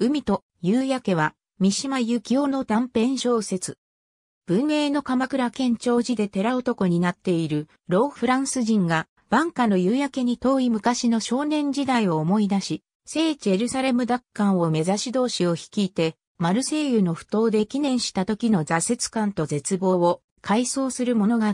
海と夕焼けは、三島由紀夫の短編小説。文明の鎌倉県庁寺で寺男になっている、ローフランス人が、晩家の夕焼けに遠い昔の少年時代を思い出し、聖地エルサレム奪還を目指し同士を率いて、マルセイユの不当で記念した時の挫折感と絶望を回想する物語。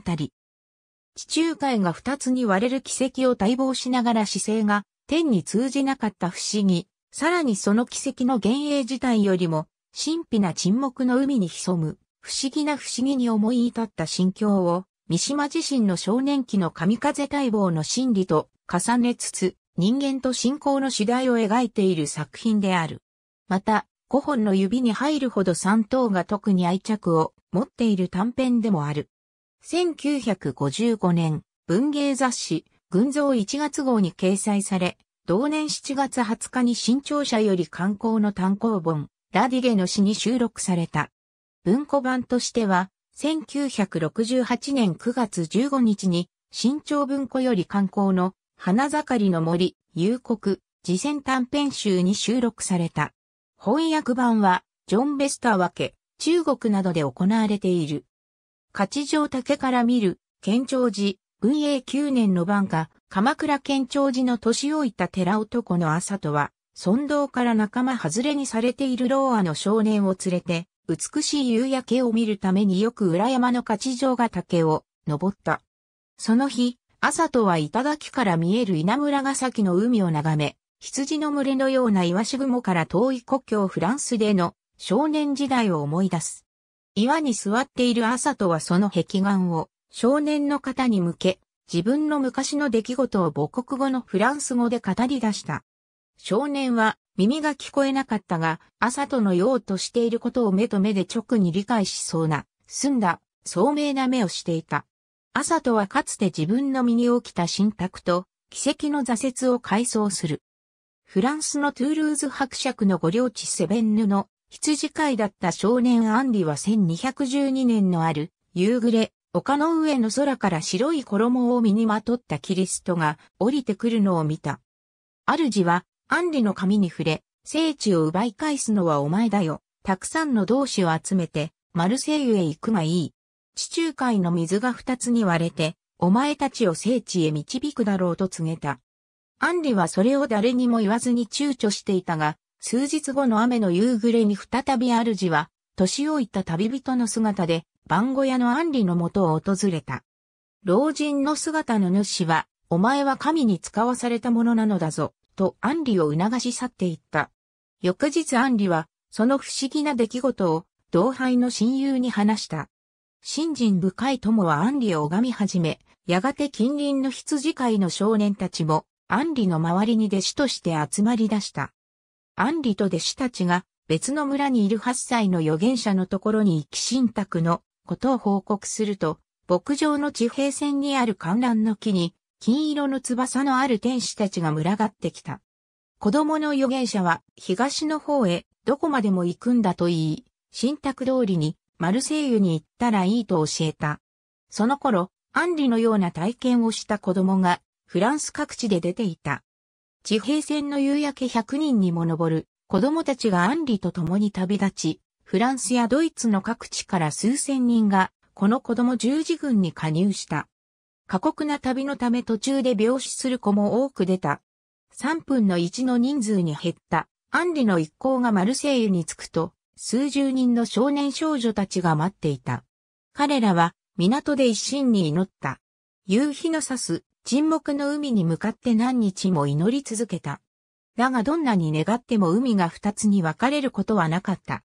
地中海が二つに割れる奇跡を待望しながら姿勢が天に通じなかった不思議、さらにその奇跡の幻影自体よりも、神秘な沈黙の海に潜む、不思議な不思議に思い至った心境を、三島自身の少年期の神風待望の心理と重ねつつ、人間と信仰の主題を描いている作品である。また、五本の指に入るほど三等が特に愛着を持っている短編でもある。1955年、文芸雑誌、群像1月号に掲載され、同年7月20日に新潮社より刊行の単行本、ラディゲの詩に収録された。文庫版としては、1968年9月15日に、新潮文庫より刊行の、花盛りの森、夕刻、次戦短編集に収録された。翻訳版は、ジョン・ベスター分け、中国などで行われている。勝城竹から見る、県庁寺、文永9年の版が、鎌倉県庁寺の年老いた寺男の朝とは、村道から仲間外れにされている老阿の少年を連れて、美しい夕焼けを見るためによく裏山の勝城ヶ岳を登った。その日、朝とは頂から見える稲村ヶ崎の海を眺め、羊の群れのような岩し雲から遠い故郷フランスでの少年時代を思い出す。岩に座っている朝とはその壁眼を少年の方に向け、自分の昔の出来事を母国語のフランス語で語り出した。少年は耳が聞こえなかったが、朝とのようとしていることを目と目で直に理解しそうな、澄んだ、聡明な目をしていた。朝とはかつて自分の身に起きた信託と、奇跡の挫折を回想する。フランスのトゥールーズ伯爵のご領地セベンヌの羊飼いだった少年アンリは1212年のある夕暮れ、丘の上の空から白い衣を身にまとったキリストが降りてくるのを見た。主は、アンリの髪に触れ、聖地を奪い返すのはお前だよ。たくさんの同志を集めて、マルセイユへ行くがいい。地中海の水が二つに割れて、お前たちを聖地へ導くだろうと告げた。アンリはそれを誰にも言わずに躊躇していたが、数日後の雨の夕暮れに再び主は、年老いた旅人の姿で、番小屋のン里のもとを訪れた。老人の姿の主は、お前は神に使わされたものなのだぞ、とン里を促し去っていった。翌日ン里は、その不思議な出来事を、同輩の親友に話した。信心深い友はン里を拝み始め、やがて近隣の羊飼いの少年たちも、ン里の周りに弟子として集まり出した。ン里と弟子たちが、別の村にいる8歳の預言者のところに行き信託のことを報告すると、牧場の地平線にある観覧の木に、金色の翼のある天使たちが群がってきた。子供の預言者は、東の方へ、どこまでも行くんだと言い、信託通りに、マルセイユに行ったらいいと教えた。その頃、アンリのような体験をした子供が、フランス各地で出ていた。地平線の夕焼け100人にも上る、子供たちがアンリと共に旅立ち、フランスやドイツの各地から数千人が、この子供十字軍に加入した。過酷な旅のため途中で病死する子も多く出た。3分の1の人数に減った。アンリの一行がマルセイユに着くと、数十人の少年少女たちが待っていた。彼らは港で一心に祈った。夕日の差す沈黙の海に向かって何日も祈り続けた。だがどんなに願っても海が二つに分かれることはなかった。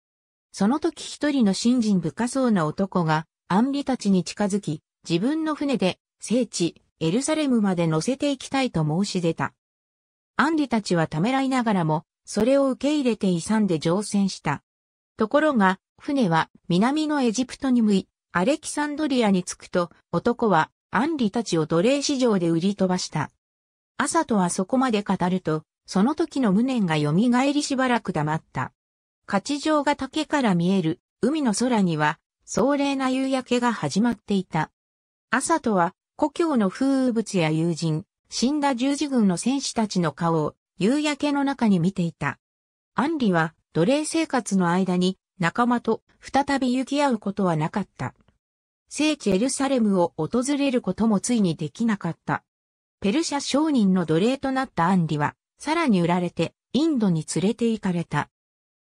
その時一人の信心深そうな男が、アンリたちに近づき、自分の船で、聖地、エルサレムまで乗せていきたいと申し出た。アンリたちはためらいながらも、それを受け入れて勇んで乗船した。ところが、船は南のエジプトに向い、アレキサンドリアに着くと、男はアンリたちを奴隷市場で売り飛ばした。朝とはそこまで語ると、その時の無念が蘇りしばらく黙った。勝城が竹から見える海の空には壮麗な夕焼けが始まっていた。朝とは故郷の風物や友人、死んだ十字軍の戦士たちの顔を夕焼けの中に見ていた。アンリは奴隷生活の間に仲間と再び行き合うことはなかった。聖地エルサレムを訪れることもついにできなかった。ペルシャ商人の奴隷となったアンリは、さらに売られてインドに連れて行かれた。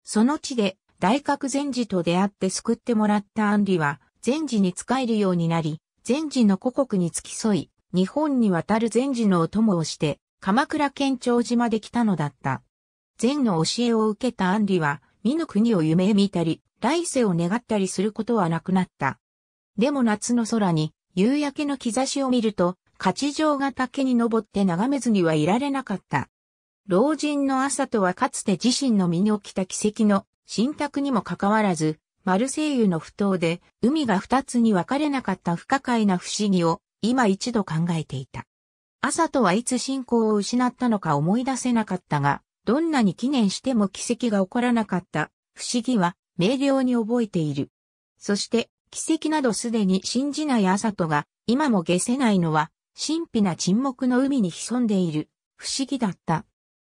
その地で大覚禅師と出会って救ってもらったアンリは、禅師に仕えるようになり、禅師の故国に付き添い、日本に渡る禅師のお供をして、鎌倉県庁島で来たのだった。禅の教えを受けたアンリは、美ぬ国を夢見たり、来世を願ったりすることはなくなった。でも夏の空に、夕焼けの兆しを見ると、勝ち状が竹に登って眺めずにはいられなかった。老人の朝とはかつて自身の身に起きた奇跡の信託にもかかわらず、マルセイユの不当で海が二つに分かれなかった不可解な不思議を今一度考えていた。朝とはいつ信仰を失ったのか思い出せなかったが、どんなに記念しても奇跡が起こらなかった不思議は明瞭に覚えている。そして奇跡などすでに信じない朝とが今も下せないのは神秘な沈黙の海に潜んでいる不思議だった。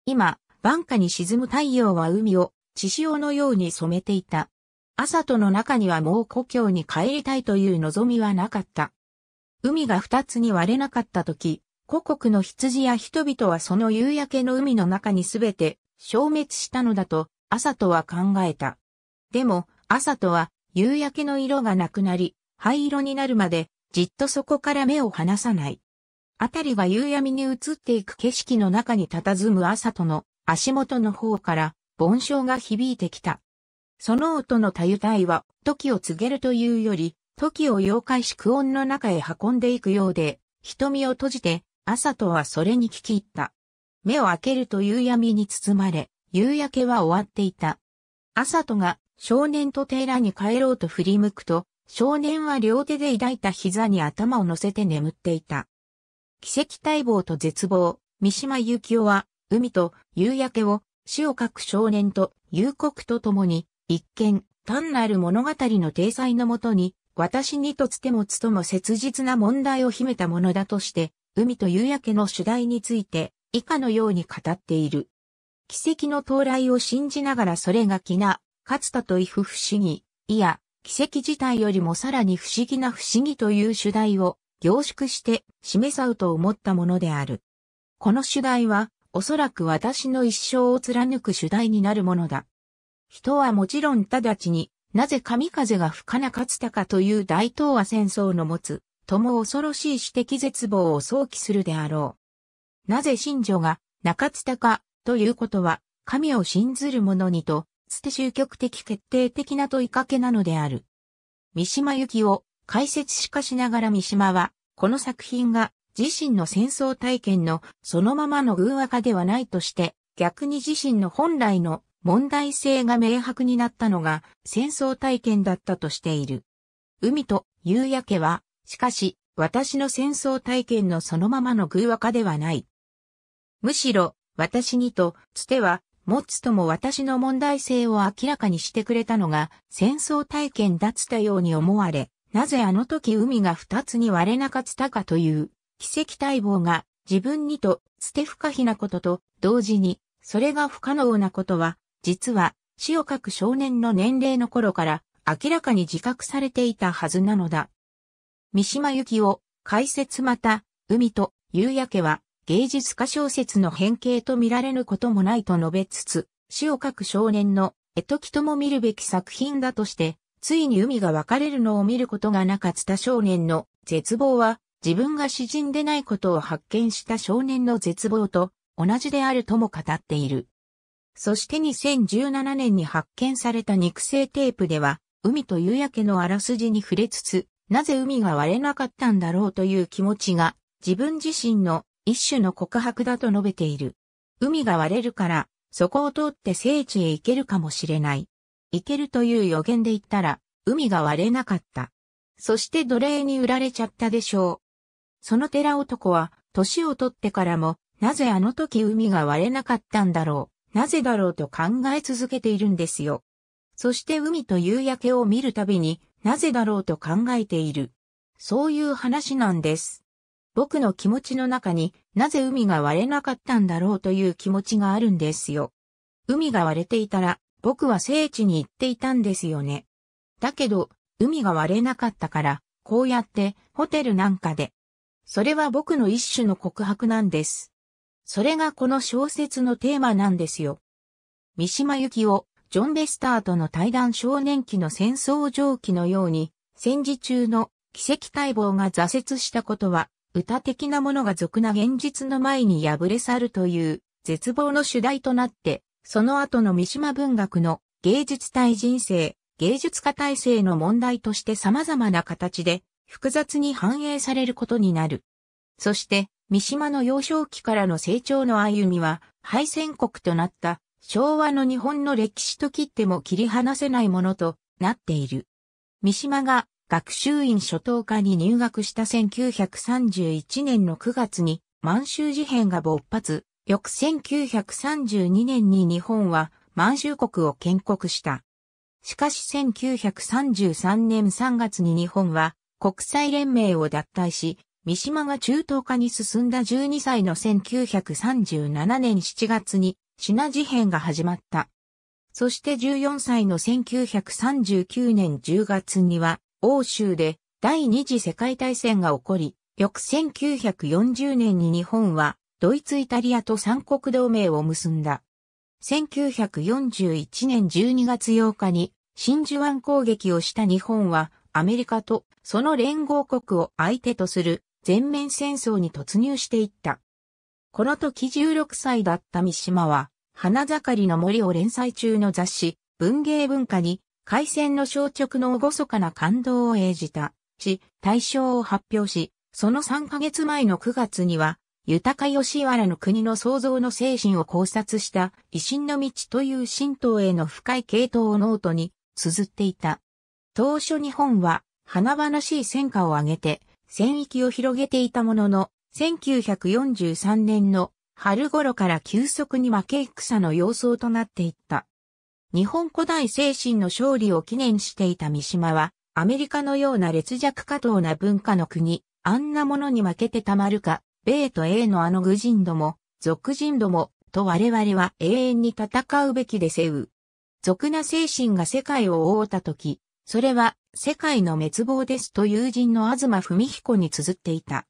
今、晩夏に沈む太陽は海を、血潮のように染めていた。朝との中にはもう故郷に帰りたいという望みはなかった。海が二つに割れなかった時、故国の羊や人々はその夕焼けの海の中にすべて消滅したのだと、朝とは考えた。でも、朝とは夕焼けの色がなくなり、灰色になるまで、じっとそこから目を離さない。あたりは夕闇に映っていく景色の中に佇む朝との足元の方から盆鐘が響いてきた。その音のたゆたいは時を告げるというより、時を妖怪し苦音の中へ運んでいくようで、瞳を閉じて、朝とはそれに聞き入った。目を開けると夕闇に包まれ、夕焼けは終わっていた。朝とが少年と寺に帰ろうと振り向くと、少年は両手で抱いた膝に頭を乗せて眠っていた。奇跡待望と絶望、三島由紀夫は、海と夕焼けを、死を書く少年と夕刻と共に、一見、単なる物語の体裁のもとに、私にとつてもつとも切実な問題を秘めたものだとして、海と夕焼けの主題について、以下のように語っている。奇跡の到来を信じながらそれが気な、かつたといふ不思議、いや、奇跡自体よりもさらに不思議な不思議という主題を凝縮して示さうと思ったものである。この主題は、おそらく私の一生を貫く主題になるものだ。人はもちろん直ちになぜ神風が吹かなかったかという大東亜戦争の持つ、とも恐ろしい私的絶望を想起するであろう。なぜ信女が中津かということは、神を信ずる者にと、つて終局的決定的な問いかけなのである。三島由紀夫、解説しかしながら三島は、この作品が自身の戦争体験のそのままの偶話化ではないとして、逆に自身の本来の問題性が明白になったのが戦争体験だったとしている。海と夕焼けは、しかし、私の戦争体験のそのままの偶話化ではない。むしろ、私にと、つては、持つとも私の問題性を明らかにしてくれたのが、戦争体験だつたように思われ、なぜあの時海が二つに割れなかったかという、奇跡待望が自分にと捨て不可避なことと同時に、それが不可能なことは、実は死を書く少年の年齢の頃から明らかに自覚されていたはずなのだ。三島由紀夫、解説また、海と夕焼けは芸術家小説の変形と見られぬこともないと述べつつ、死を書く少年の絵ときとも見るべき作品だとして、ついに海が分かれるのを見ることがなかった少年の絶望は、自分が詩人でないことを発見した少年の絶望と同じであるとも語っている。そして2017年に発見された肉声テープでは、海と夕焼けのあらすじに触れつつ、なぜ海が割れなかったんだろうという気持ちが、自分自身の一種の告白だと述べている。海が割れるから、そこを通って聖地へ行けるかもしれない。行けるという予言で言ったら、海が割れなかった。そして奴隷に売られちゃったでしょう。その寺男は、年を取ってからも、なぜあの時海が割れなかったんだろう、なぜだろうと考え続けているんですよ。そして海と夕焼けを見るたびに、なぜだろうと考えている。そういう話なんです。僕の気持ちの中になぜ海が割れなかったんだろうという気持ちがあるんですよ。海が割れていたら僕は聖地に行っていたんですよね。だけど、海が割れなかったから、こうやってホテルなんかで。それは僕の一種の告白なんです。それがこの小説のテーマなんですよ。三島由紀夫、ジョン・ベスターとの対談少年期の戦争上記のように、戦時中の奇跡待望が挫折したことは、歌的なものが俗な現実の前に破れ去るという絶望の主題となってその後の三島文学の芸術体人生、芸術家体制の問題として様々な形で複雑に反映されることになる。そして、三島の幼少期からの成長の歩みは、敗戦国となった昭和の日本の歴史と切っても切り離せないものとなっている。三島が学習院初等科に入学した1931年の9月に満州事変が勃発、翌1932年に日本は満州国を建国した。しかし1933年3月に日本は国際連盟を脱退し、三島が中東化に進んだ12歳の1937年7月に品事変が始まった。そして14歳の1939年10月には欧州で第二次世界大戦が起こり、翌1940年に日本はドイツイタリアと三国同盟を結んだ。1941年12月8日に真珠湾攻撃をした日本はアメリカとその連合国を相手とする全面戦争に突入していった。この時16歳だった三島は花盛りの森を連載中の雑誌文芸文化に海戦の消直の厳かな感動を演じた、し、大賞を発表し、その3ヶ月前の9月には、豊か吉原の国の創造の精神を考察した維新の道という神道への深い系統をノートに綴っていた。当初日本は花々しい戦果を挙げて戦域を広げていたものの、1943年の春頃から急速に負け戦の様相となっていった。日本古代精神の勝利を記念していた三島は、アメリカのような劣弱過等な文化の国、あんなものに負けてたまるか、米と A のあの愚人ども、俗人ども、と我々は永遠に戦うべきでせう。俗な精神が世界を覆ったとき、それは世界の滅亡ですと友人の東文彦に綴っていた。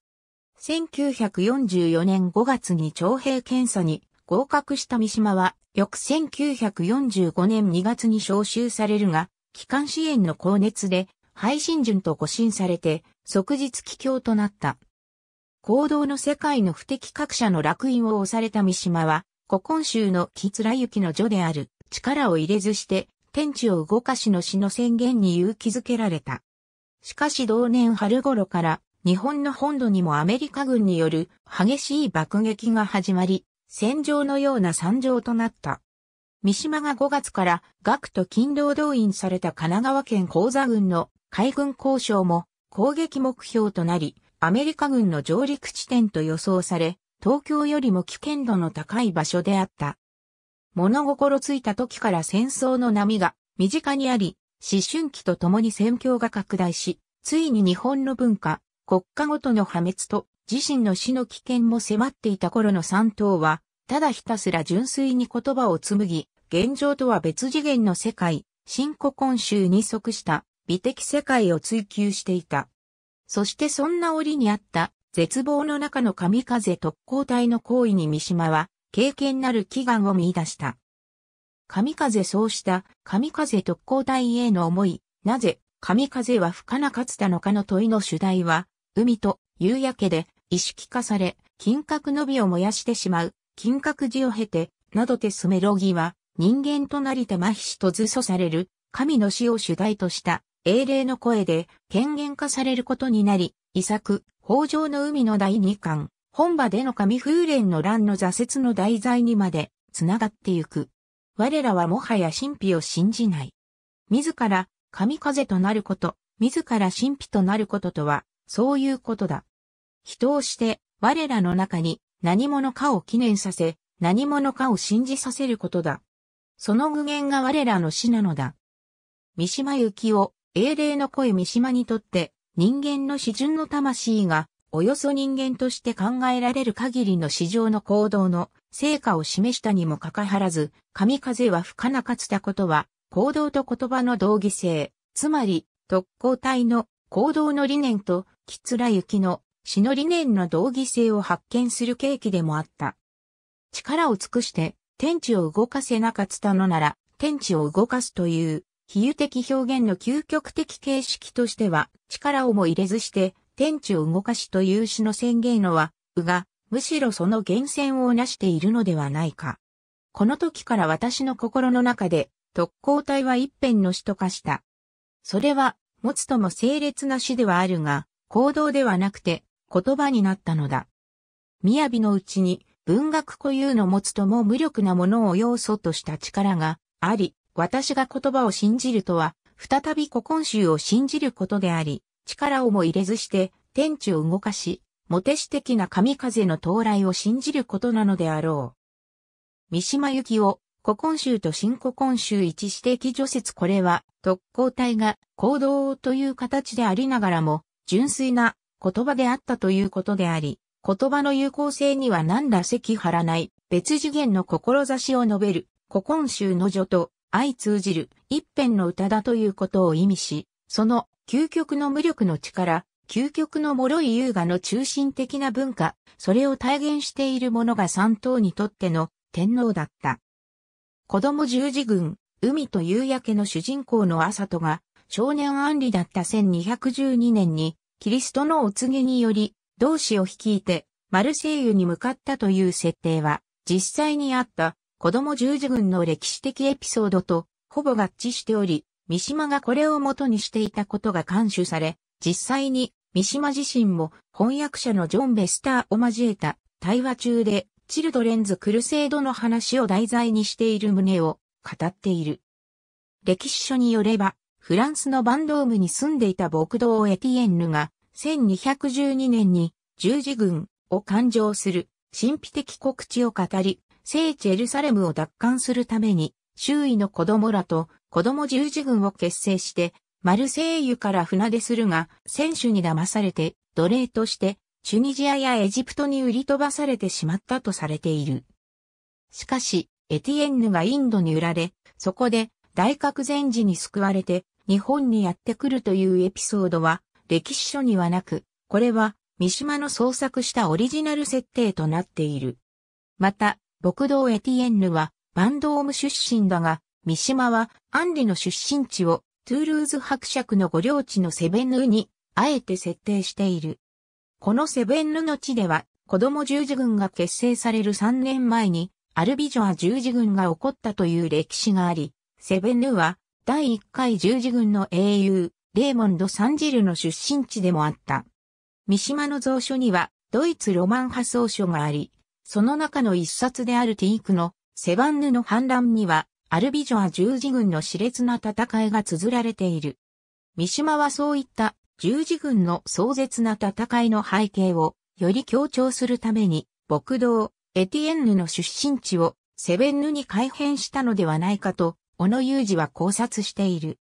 1944年5月に徴兵検査に合格した三島は、翌1945年2月に招集されるが、機関支援の高熱で、配信順と誤診されて、即日帰郷となった。行動の世界の不適格者の落印を押された三島は、古今集の木貫之の序である、力を入れずして、天地を動かしの死の宣言に勇気づけられた。しかし同年春頃から、日本の本土にもアメリカ軍による激しい爆撃が始まり、戦場のような惨状となった。三島が5月から学徒勤労動員された神奈川県鉱座軍の海軍交渉も攻撃目標となり、アメリカ軍の上陸地点と予想され、東京よりも危険度の高い場所であった。物心ついた時から戦争の波が身近にあり、思春期とともに戦況が拡大し、ついに日本の文化、国家ごとの破滅と自身の死の危険も迫っていた頃の三党は、ただひたすら純粋に言葉を紡ぎ、現状とは別次元の世界、新古今集に即した美的世界を追求していた。そしてそんな折にあった絶望の中の神風特攻隊の行為に三島は、経験なる祈願を見出した。神風そうした神風特攻隊への思い、なぜ神風は不可なかつたのかの問いの主題は、海と夕焼けで意識化され、金閣の美を燃やしてしまう、金閣寺を経て、などてスメロギは、人間となりて麻痺しと図書される、神の死を主題とした英霊の声で権限化されることになり、遺作、北条の海の第二巻、本場での神風連の乱の挫折の題材にまで、繋がってゆく。我らはもはや神秘を信じない。自ら、神風となること、自ら神秘となることとは、そういうことだ。人をして、我らの中に、何者かを記念させ、何者かを信じさせることだ。その具現が我らの死なのだ。三島由紀夫、英霊の声三島にとって人間の始順の魂がおよそ人間として考えられる限りの市場の行動の成果を示したにもかかわらず、神風は吹かなかつたことは、行動と言葉の同義性、つまり特攻隊の行動の理念と、きつらゆきの詩の理念の同義性を発見する契機でもあった。力を尽くして、天地を動かせなかつたのなら、天地を動かすという比喩的表現の究極的形式としては、力をも入れずして、天地を動かしという詩の宣言のは、うが、むしろその源泉を成しているのではないか。この時から私の心の中で、特攻隊は一辺の詩と化した。それは、持つとも整列な詩ではあるが、行動ではなくて、言葉になったのだ。雅のうちに、文学固有の持つとも無力なものを要素とした力があり、私が言葉を信じるとは、再び古今集を信じることであり、力をも入れずして、天地を動かし、モテシ的な神風の到来を信じることなのであろう。三島由紀夫、古今集と新古今集一指摘除説これは、特攻隊が行動という形でありながらも、純粋な言葉であったということであり、言葉の有効性には何ら赤張らない、別次元の志を述べる、古今集の序と、相通じる一辺の歌だということを意味し、その究極の無力の力、究極の脆い優雅の中心的な文化、それを体現しているものが三島にとっての天皇だった。子供十字軍、海と夕焼けの主人公の朝戸が少年安里だった1212年にキリストのお告げにより同志を率いてマルセイユに向かったという設定は実際にあった子供十字軍の歴史的エピソードとほぼ合致しており、三島がこれを元にしていたことが監修され、実際に三島自身も翻訳者のジョン・ベスターを交えた対話中でチルドレンズ・クルセードの話を題材にしている旨を語っている。歴史書によれば、フランスのバンドームに住んでいた牧道エティエンヌが1212年に十字軍を勘定する神秘的告知を語り、聖地エルサレムを奪還するために、周囲の子供らと子供十字軍を結成して、マルセイユから船出するが、選手に騙されて、奴隷として、チュニジアやエジプトに売り飛ばされてしまったとされている。しかし、エティエンヌがインドに売られ、そこで大覚禅寺に救われて日本にやってくるというエピソードは歴史書にはなく、これは三島の創作したオリジナル設定となっている。また、牧道エティエンヌはバンドーム出身だが、三島はアンリの出身地をトゥールーズ伯爵の御領地のセベンヌにあえて設定している。このセベンヌの地では子供十字軍が結成される3年前にアルビジョア十字軍が起こったという歴史があり、セベンヌは第1回十字軍の英雄、レーモンド・サンジルの出身地でもあった。三島の蔵書にはドイツロマン派草書があり、その中の一冊であるティークのセバンヌの反乱には、アルビジョア十字軍の熾烈な戦いが綴られている。三島はそういった十字軍の壮絶な戦いの背景をより強調するために、牧道、エティエンヌの出身地をセベンヌに改変したのではないかと、小野雄二は考察している。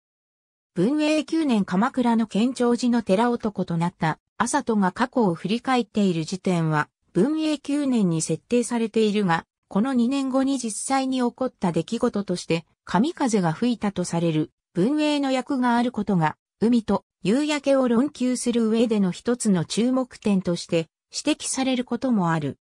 文永9年鎌倉の県庁寺の寺男となった、麻人が過去を振り返っている時点は、文永9年に設定されているが、この2年後に実際に起こった出来事として、神風が吹いたとされる文永の役があることが、海と夕焼けを論求する上での一つの注目点として指摘されることもある。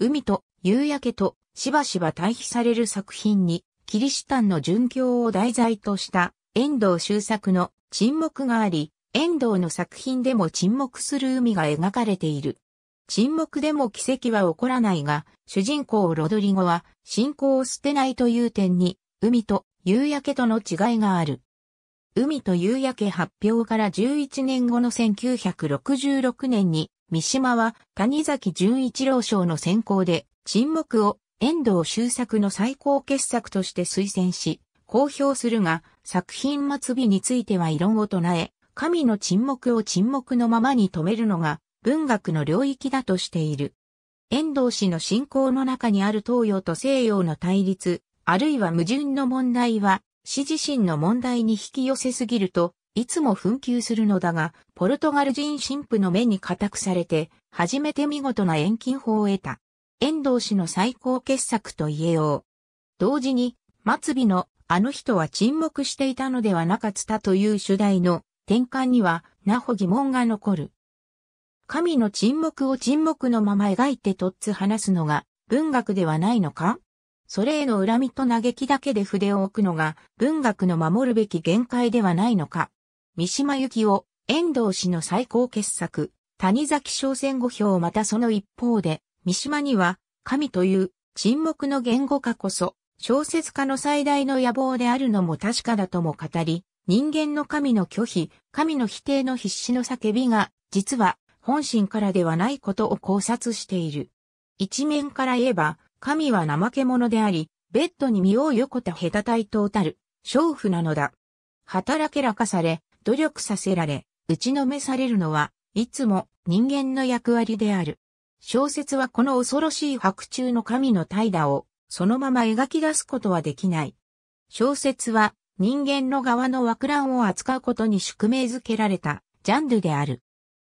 海と夕焼けとしばしば対比される作品に、キリシタンの殉教を題材とした遠藤周作の沈黙があり、遠藤の作品でも沈黙する海が描かれている。沈黙でも奇跡は起こらないが、主人公ロドリゴは信仰を捨てないという点に、海と夕焼けとの違いがある。海と夕焼け発表から11年後の1966年に、三島は谷崎潤一郎賞の選考で沈黙を遠藤周作の最高傑作として推薦し、公表するが、作品末尾については異論を唱え、神の沈黙を沈黙のままに止めるのが文学の領域だとしている。遠藤氏の信仰の中にある東洋と西洋の対立、あるいは矛盾の問題は、氏自身の問題に引き寄せすぎると、いつも紛糾するのだが、ポルトガル人神父の目に固くされて、初めて見事な遠近法を得た。遠藤氏の最高傑作と言えよう。同時に、末尾のあの人は沈黙していたのではなかったという主題の転換には、なほ疑問が残る。神の沈黙を沈黙のまま描いてとっつ話すのが文学ではないのかそれへの恨みと嘆きだけで筆を置くのが文学の守るべき限界ではないのか三島由紀夫、遠藤氏の最高傑作、谷崎商船五票またその一方で、三島には神という沈黙の言語化こそ小説家の最大の野望であるのも確かだとも語り、人間の神の拒否、神の否定の必死の叫びが、実は本心からではないことを考察している。一面から言えば、神は怠け者であり、ベッドに身を横た隔たいとうたる、娼婦なのだ。働けらかされ、努力させられ、打ちのめされるのは、いつも人間の役割である。小説はこの恐ろしい白昼の神の怠惰を、そのまま描き出すことはできない。小説は、人間の側の枠乱を扱うことに宿命づけられた、ジャンルである。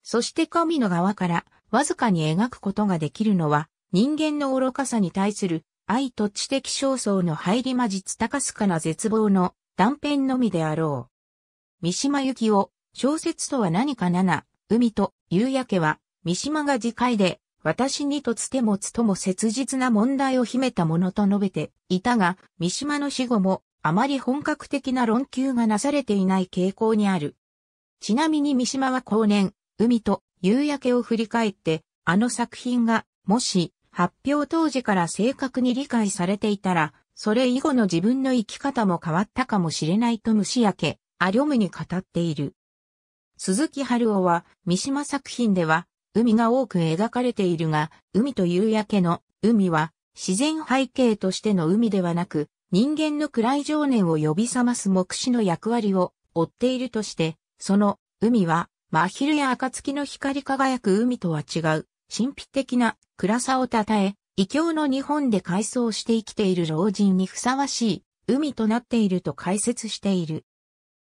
そして神の側からわずかに描くことができるのは人間の愚かさに対する愛と知的焦燥の入り混じつ高すかな絶望の断片のみであろう。三島由紀夫、小説とは何か七、海と夕焼けは、三島が次回で、私にとつてもつとも切実な問題を秘めたものと述べていたが、三島の死後も、あまり本格的な論求がなされていない傾向にある。ちなみに三島は後年、海と夕焼けを振り返って、あの作品が、もし、発表当時から正確に理解されていたら、それ以後の自分の生き方も変わったかもしれないと虫焼け、アリョムに語っている。鈴木春夫は、三島作品では、海が多く描かれているが、海と夕焼けの、海は、自然背景としての海ではなく、人間の暗い情念を呼び覚ます目視の役割を、負っているとして、その、海は、真昼や暁の光り輝く海とは違う、神秘的な暗さを称え、異教の日本で改装して生きている老人にふさわしい海となっていると解説している。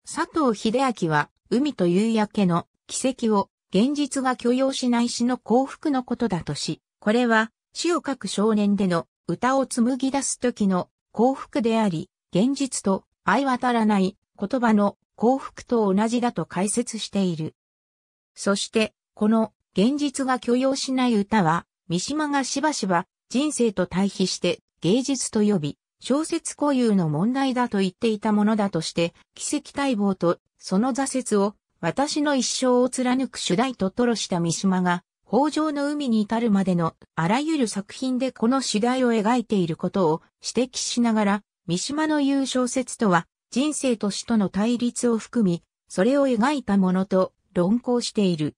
佐藤秀明は海と夕焼けの奇跡を現実が許容しない死の幸福のことだとし、これは死を書く少年での歌を紡ぎ出す時の幸福であり、現実と相渡らない言葉の幸福と同じだと解説している。そして、この現実が許容しない歌は、三島がしばしば人生と対比して芸術と呼び、小説固有の問題だと言っていたものだとして、奇跡待望とその挫折を私の一生を貫く主題と吐露した三島が、北条の海に至るまでのあらゆる作品でこの主題を描いていることを指摘しながら、三島の言う小説とは人生と死との対立を含み、それを描いたものと論考している。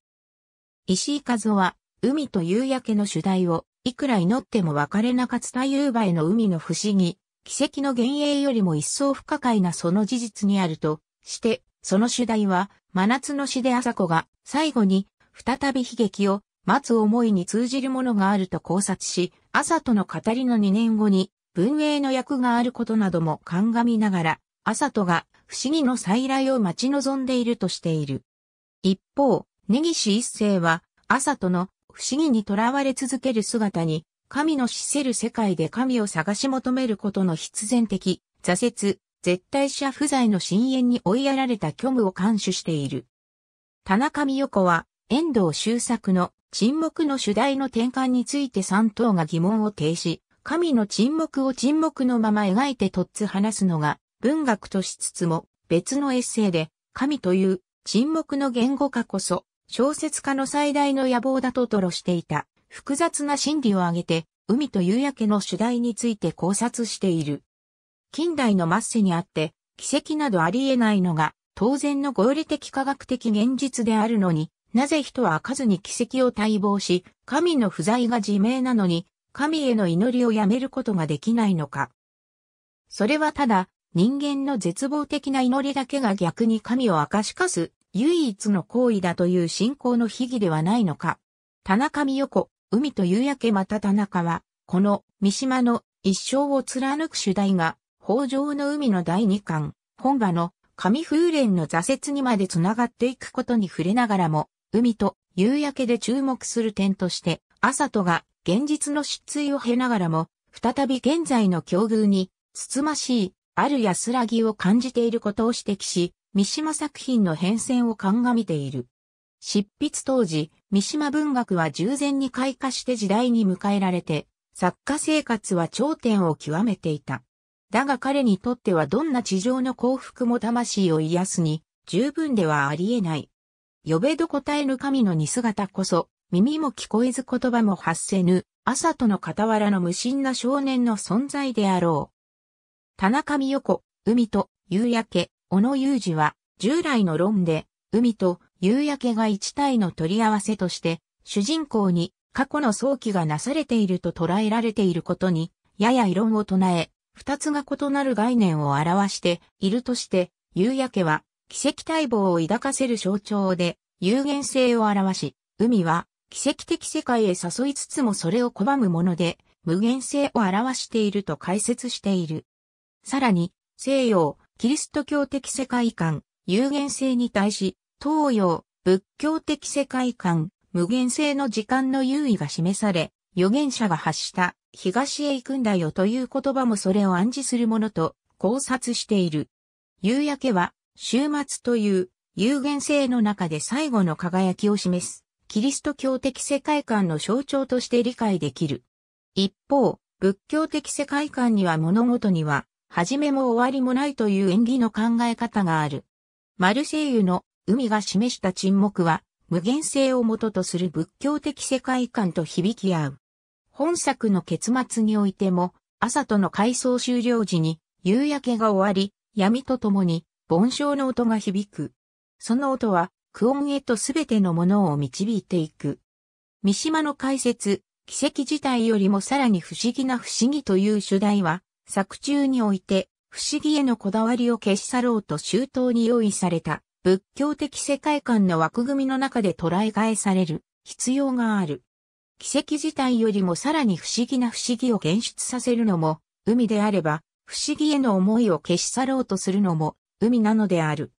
石井和夫は、海と夕焼けの主題を、いくら祈っても別れなかった夕映えの海の不思議、奇跡の幻影よりも一層不可解なその事実にあるとして、その主題は、真夏の詩で朝子が、最後に、再び悲劇を、待つ思いに通じるものがあると考察し、朝との語りの2年後に、文英の役があることなども鑑みながら、朝とが不思議の再来を待ち望んでいるとしている。一方、根岸一世は、朝との不思議にとらわれ続ける姿に、神の死せる世界で神を探し求めることの必然的、挫折、絶対者不在の深淵に追いやられた虚無を監守している。田中美代子は、遠藤周作の沈黙の主題の転換について三党が疑問を呈し、神の沈黙を沈黙のまま描いてとっつ話すのが文学としつつも別のエッセイで神という沈黙の言語化こそ、小説家の最大の野望だと吐露していた、複雑な心理を挙げて、海と夕焼けの主題について考察している。近代の末世にあって、奇跡などありえないのが、当然の合理的科学的現実であるのに、なぜ人は数に奇跡を待望し、神の不在が自明なのに、神への祈りをやめることができないのか。それはただ、人間の絶望的な祈りだけが逆に神を明かしかす唯一の行為だという信仰の秘義ではないのか。田中美代子、海と夕焼けまた田中は、この三島の一生を貫く主題が、北条の海の第二巻、本場の神風連の挫折にまで繋がっていくことに触れながらも、海と夕焼けで注目する点として、朝とが現実の失墜を経ながらも、再び現在の境遇に、つつましいある安らぎを感じていることを指摘し、三島作品の変遷を鑑みている。執筆当時、三島文学は従前に開花して時代に迎えられて、作家生活は頂点を極めていた。だが彼にとってはどんな地上の幸福も魂を癒すに、十分ではありえない。呼べど答えぬ神の似姿こそ、耳も聞こえず言葉も発せぬ、朝との傍らの無心な少年の存在であろう。田中美代子、海と夕焼け、小野雄二は、従来の論で、海と夕焼けが一体の取り合わせとして、主人公に過去の早期がなされていると捉えられていることに、やや異論を唱え、二つが異なる概念を表しているとして、夕焼けは、奇跡待望を抱かせる象徴で、有限性を表し、海は、奇跡的世界へ誘いつつもそれを拒むもので、無限性を表していると解説している。さらに、西洋、キリスト教的世界観、有限性に対し、東洋、仏教的世界観、無限性の時間の優位が示され、預言者が発した東へ行くんだよという言葉もそれを暗示するものと考察している。夕焼けは終末という有限性の中で最後の輝きを示すキリスト教的世界観の象徴として理解できる。一方、仏教的世界観には物事には始めも終わりもないという縁起の考え方がある。マルセイユの海が示した沈黙は、無限性を元とする仏教的世界観と響き合う。本作の結末においても、朝との回想終了時に、夕焼けが終わり、闇とともに、盆章の音が響く。その音は、クオンへとすべてのものを導いていく。三島の解説、奇跡自体よりもさらに不思議な不思議という主題は、作中において、不思議へのこだわりを消し去ろうと周到に用意された、仏教的世界観の枠組みの中で捉え返される必要がある。奇跡自体よりもさらに不思議な不思議を現出させるのも、海であれば、不思議への思いを消し去ろうとするのも、海なのである。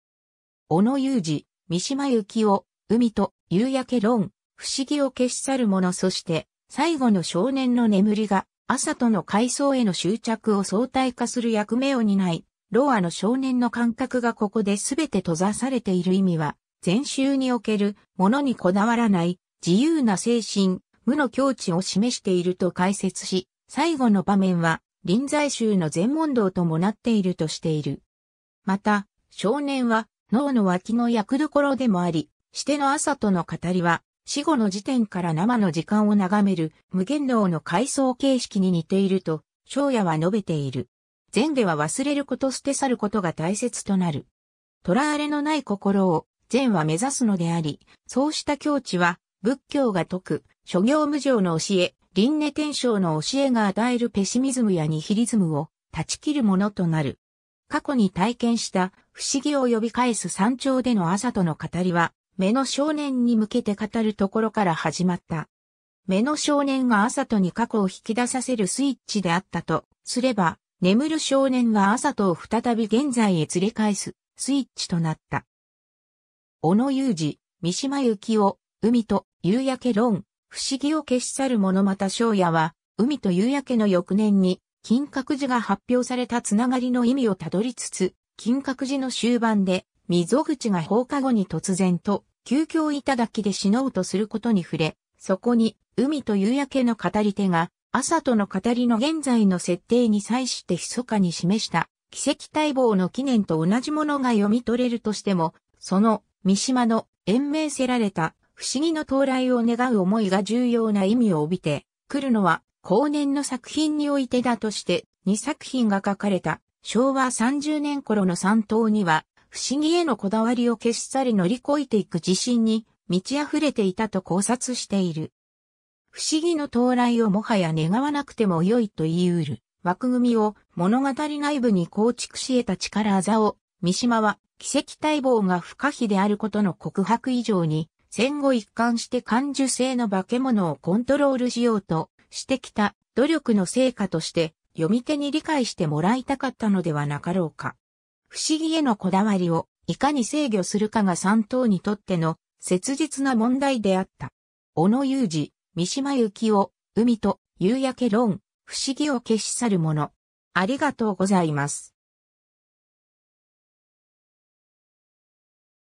小野雄二、三島由紀夫、海と夕焼け論、不思議を消し去る者そして、最後の少年の眠りが朝との階層への執着を相対化する役目を担い、ロアの少年の感覚がここで全て閉ざされている意味は、禅宗におけるものにこだわらない自由な精神、無の境地を示していると解説し、最後の場面は臨済宗の禅問答ともなっているとしている。また、少年は脳の脇の役どころでもあり、しての朝との語りは死後の時点から生の時間を眺める無限脳の回想形式に似ていると、庄屋は述べている。前下は忘れること捨て去ることが大切となる。囚われのない心を善は目指すのであり、そうした境地は仏教が説く、諸行無常の教え、輪廻転生の教えが与えるペシミズムやニヒリズムを断ち切るものとなる。過去に体験した不思議を呼び返す山頂での朝との語りは、目の少年に向けて語るところから始まった。目の少年が朝とに過去を引き出させるスイッチであったとすれば、眠る少年が朝とを再び現在へ連れ返すスイッチとなった。小野雄二、三島由紀夫、海と夕焼け論、不思議を消し去る者また翔也は、海と夕焼けの翌年に、金閣寺が発表されたつながりの意味をたどりつつ、金閣寺の終盤で、溝口が放課後に突然と急遽頂で死のうとすることに触れ、そこに、海と夕焼けの語り手が、朝との語りの現在の設定に際して密かに示した、奇跡待望の記念と同じものが読み取れるとしても、その、三島の延命せられた不思議の到来を願う思いが重要な意味を帯びてくるのは後年の作品においてだとして2作品が書かれた昭和30年頃の三等には不思議へのこだわりを消し去り乗り越えていく自信に満ち溢れていたと考察している。不思議の到来をもはや願わなくても良いと言い得る枠組みを物語内部に構築し得た力あざを、三島は奇跡待望が不可避であることの告白以上に、戦後一貫して感受性の化け物をコントロールしようとしてきた努力の成果として読み手に理解してもらいたかったのではなかろうか。不思議へのこだわりをいかに制御するかが三党にとっての切実な問題であった。小野雄二、三島由紀夫、海と夕焼け論、不思議を消し去るもの。ありがとうございます。